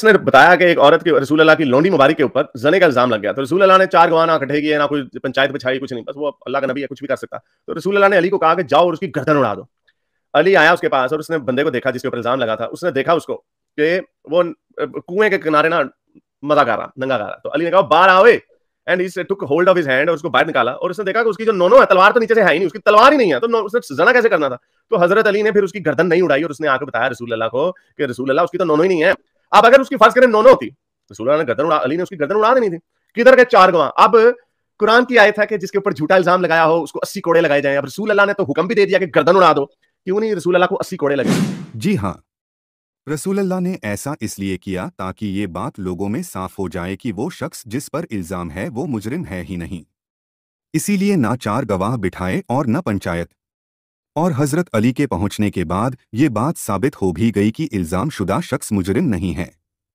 उसने बताया कि एक औरत के रसूल अल्लाह की लौंडी मुबारक के ऊपर जने का इल्जाम लग गया तो रसूल अल्लाह ने चार गवाना इकट्ठे किए ना कोई पंचायत बिछाई कुछ नहीं बस वो अल्लाह का नबी है कुछ भी कर सकता तो रसूल अल्लाह ने अली को कहा कि जाओ और उसकी गर्दन उड़ा दो अली आया उसके पास और उसने बंदे को देखा जिसके ऊपर इल्जाम लगा था उसने देखा उसको कि वो कुएं के किनारे ना मजा गा रहा नंगा गा रहा तो अली ने कहा बाहर आवे and is took hold of his hand और उसको बाहर निकाला और उसने देखा कि उसकी जो नोनो है तलवार तो नीचे से है ही नहीं उसकी तलवार ही नहीं है तो उसने जना कैसे करना था तो हजरत अली ने फिर उसकी गर्दन नहीं उड़ाई और उसने आकर बताया रसूल अल्लाह को कि रसूल अल्लाह उसकी तो नोनो ही नहीं है अब अगर उसकी फर्ज करें नौ नौ थी रसूल गर्दन अली ने उसकी गर्दन उड़ा देनी थी किधर गए चार गवाह अब कुरान की आयत है कि जिसके ऊपर झूठा इल्जाम लगाया हो उसको अस्सी कोड़े लगाए जाए अब रसूल अल्लाह ने तो हुक्म भी दे दिया कि गर्दन उड़ा दो क्यों नहीं रसूल अल्लाह को अस्सी कोड़े लगे जी हाँ रसूल अल्लाह ने ऐसा इसलिए किया ताकि ये बात लोगों में साफ हो जाए कि वो शख्स जिस पर इल्ज़ाम है वो मुजरिम है ही नहीं इसीलिए ना चार गवाह बिठाए और न पंचायत और हज़रत अली के पहुंचने के बाद ये बात साबित हो भी गई कि इल्ज़ाम शुदा शख्स मुजरिम नहीं है